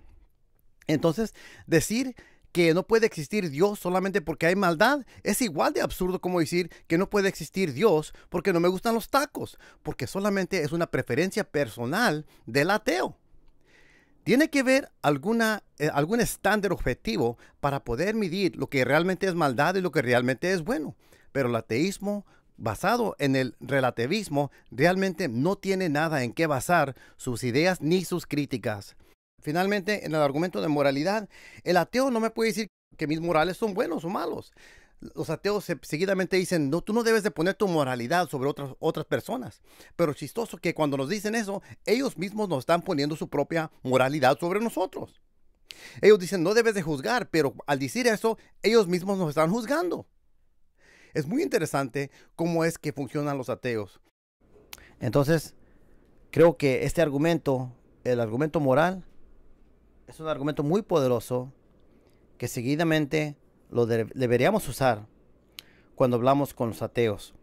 Entonces, decir que no puede existir Dios solamente porque hay maldad es igual de absurdo como decir que no puede existir Dios porque no me gustan los tacos, porque solamente es una preferencia personal del ateo. Tiene que haber alguna, eh, algún estándar objetivo para poder medir lo que realmente es maldad y lo que realmente es bueno. Pero el ateísmo basado en el relativismo realmente no tiene nada en qué basar sus ideas ni sus críticas. Finalmente, en el argumento de moralidad, el ateo no me puede decir que mis morales son buenos o malos los ateos seguidamente dicen, no, tú no debes de poner tu moralidad sobre otras, otras personas. Pero chistoso que cuando nos dicen eso, ellos mismos nos están poniendo su propia moralidad sobre nosotros. Ellos dicen, no debes de juzgar, pero al decir eso, ellos mismos nos están juzgando. Es muy interesante cómo es que funcionan los ateos. Entonces, creo que este argumento, el argumento moral, es un argumento muy poderoso que seguidamente lo deberíamos usar cuando hablamos con los ateos.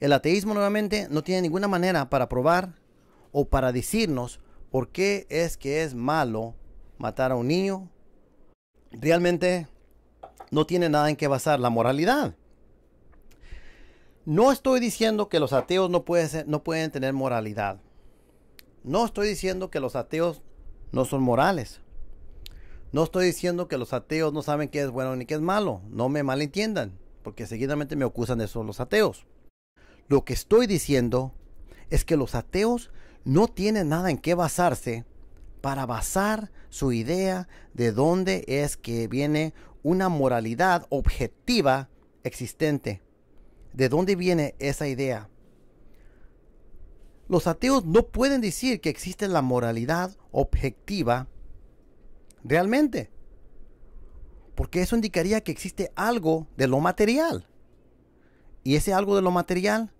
El ateísmo nuevamente no tiene ninguna manera para probar o para decirnos por qué es que es malo matar a un niño. Realmente no tiene nada en qué basar la moralidad. No estoy diciendo que los ateos no pueden, no pueden tener moralidad. No estoy diciendo que los ateos no son morales. No estoy diciendo que los ateos no saben qué es bueno ni qué es malo, no me malentiendan, porque seguidamente me acusan de eso los ateos. Lo que estoy diciendo es que los ateos no tienen nada en qué basarse para basar su idea de dónde es que viene una moralidad objetiva existente. ¿De dónde viene esa idea? Los ateos no pueden decir que existe la moralidad objetiva realmente. Porque eso indicaría que existe algo de lo material. Y ese algo de lo material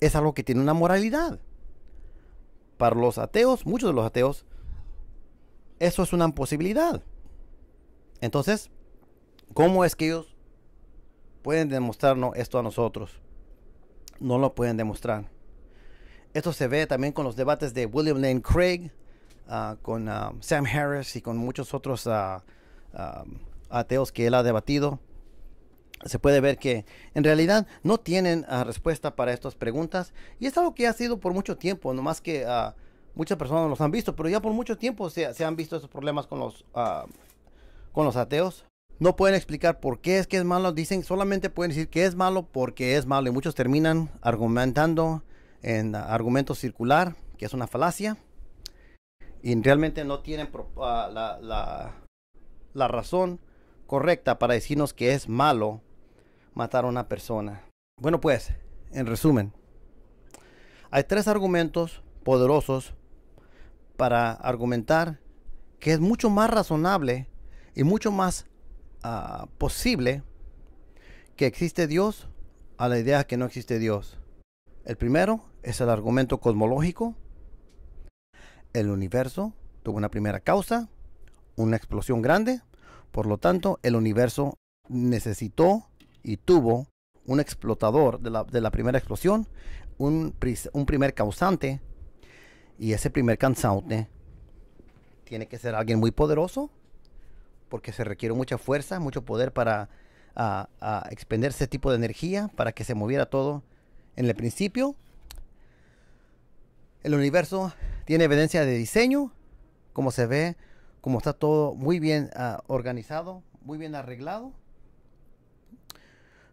es algo que tiene una moralidad. Para los ateos, muchos de los ateos, eso es una posibilidad Entonces, ¿cómo es que ellos pueden demostrarnos esto a nosotros? No lo pueden demostrar. Esto se ve también con los debates de William Lane Craig, Ah, con ah, Sam Harris y con muchos otros ah, ateos que él ha debatido, se puede ver que en realidad no tienen respuesta para estas preguntas y es algo que ha sido por mucho tiempo, más que muchas personas los han visto, pero ya por mucho tiempo se, han visto esos problemas con los, con los ateos no pueden explicar por qué es que es malo, dicen solamente pueden decir que es malo porque es malo y muchos terminan argumentando en argumento circular, que es una falacia y realmente no tienen ah, la, la, razón correcta para decirnos que es malo matar a una persona. Bueno pues, en resumen, hay tres argumentos poderosos para argumentar que es mucho más razonable y mucho más ah, posible que existe Dios a la idea que no existe Dios. El primero es el argumento cosmológico, el universo tuvo una primera causa, una explosión grande, por lo tanto el universo necesitó y tuvo un explotador de la, primera explosión, un, un, primer causante, y ese primer causante tiene que ser alguien muy poderoso, porque se requiere mucha fuerza, mucho poder para a, expender ese tipo de energía, para que se moviera todo en el principio. El universo tiene evidencia de diseño, como se ve, como está todo muy bien ah, organizado, muy bien arreglado.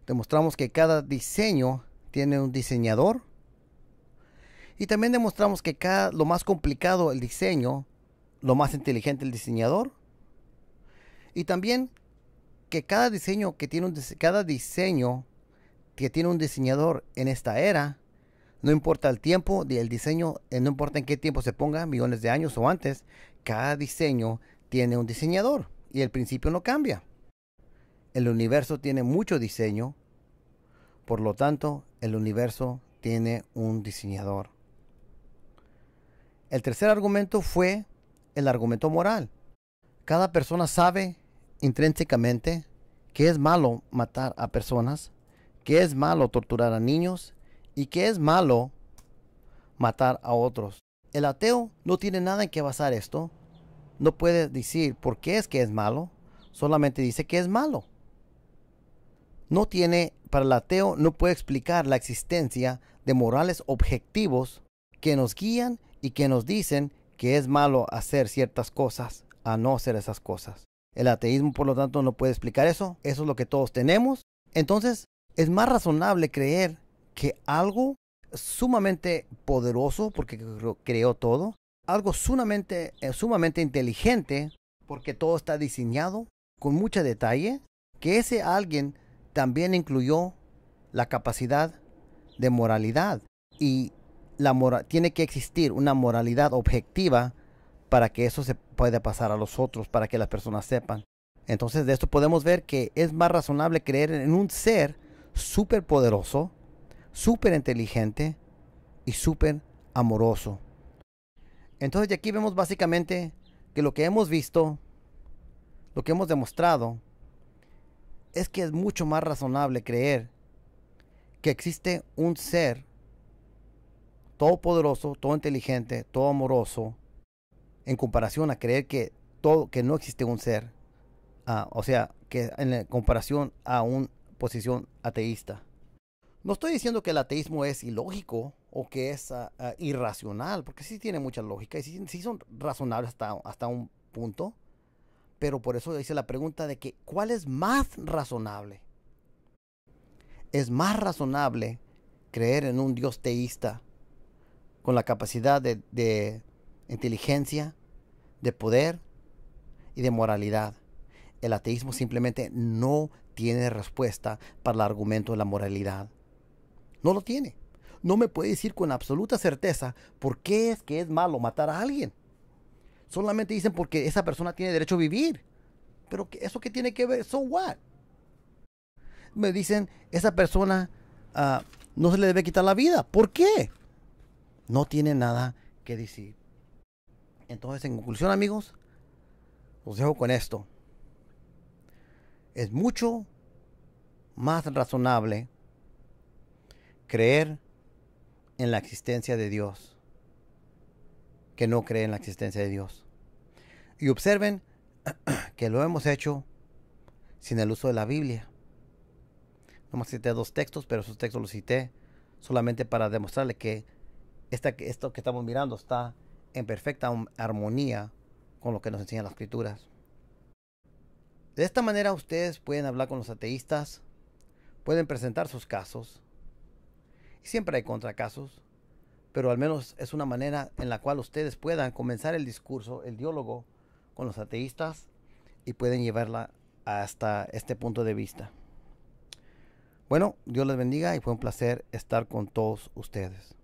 Demostramos que cada diseño tiene un diseñador. Y también demostramos que cada, lo más complicado el diseño, lo más inteligente el diseñador. Y también que cada diseño que tiene un, cada diseño que tiene un diseñador en esta era no importa el tiempo del diseño, eh, no importa en qué tiempo se ponga, millones de años o antes, cada diseño tiene un diseñador y el principio no cambia. El universo tiene mucho diseño, por lo tanto, el universo tiene un diseñador. El tercer argumento fue el argumento moral. Cada persona sabe intrínsecamente que es malo matar a personas, que es malo torturar a niños y que es malo matar a otros. El ateo no tiene nada en qué basar esto. No puede decir por qué es que es malo. Solamente dice que es malo. No tiene, para el ateo, no puede explicar la existencia de morales objetivos que nos guían y que nos dicen que es malo hacer ciertas cosas a no hacer esas cosas. El ateísmo, por lo tanto, no puede explicar eso. Eso es lo que todos tenemos. Entonces, es más razonable creer que algo sumamente poderoso, porque creó todo, algo sumamente, eh, sumamente inteligente, porque todo está diseñado con mucho detalle, que ese alguien también incluyó la capacidad de moralidad. Y la tiene que existir una moralidad objetiva para que eso se pueda pasar a los otros, para que las personas sepan. Entonces de esto podemos ver que es más razonable creer en un ser superpoderoso súper inteligente y súper amoroso. Entonces de aquí vemos básicamente que lo que hemos visto, lo que hemos demostrado, es que es mucho más razonable creer que existe un ser todopoderoso, todo inteligente, todo amoroso, en comparación a creer que, todo, que no existe un ser, ah, o sea, que en comparación a una posición ateísta. No estoy diciendo que el ateísmo es ilógico o que es ah, ah, irracional, porque sí tiene mucha lógica y sí, son razonables hasta, hasta un punto, pero por eso hice la pregunta de que ¿cuál es más razonable? Es más razonable creer en un Dios teísta con la capacidad de inteligencia, de poder y de moralidad. El ateísmo simplemente no tiene respuesta para el argumento de la moralidad. No lo tiene. No me puede decir con absoluta certeza por qué es que es malo matar a alguien. Solamente dicen porque esa persona tiene derecho a vivir. Pero eso que tiene que ver, so what? Me dicen, esa persona ah, no se le debe quitar la vida. ¿Por qué? No tiene nada que decir. Entonces, en conclusión, amigos, los dejo con esto. Es mucho más razonable creer en la existencia de Dios que no cree en la existencia de Dios. Y observen que lo hemos hecho sin el uso de la Biblia. Nomás cité dos textos, pero esos textos los cité solamente para demostrarle que esto que estamos mirando está en perfecta armonía con lo que nos enseñan las escrituras. De esta manera ustedes pueden hablar con los ateístas, pueden presentar sus casos, Siempre hay contracasos, pero al menos es una manera en la cual ustedes puedan comenzar el discurso, el diálogo con los ateístas y pueden llevarla hasta este punto de vista. Bueno, Dios les bendiga y fue un placer estar con todos ustedes.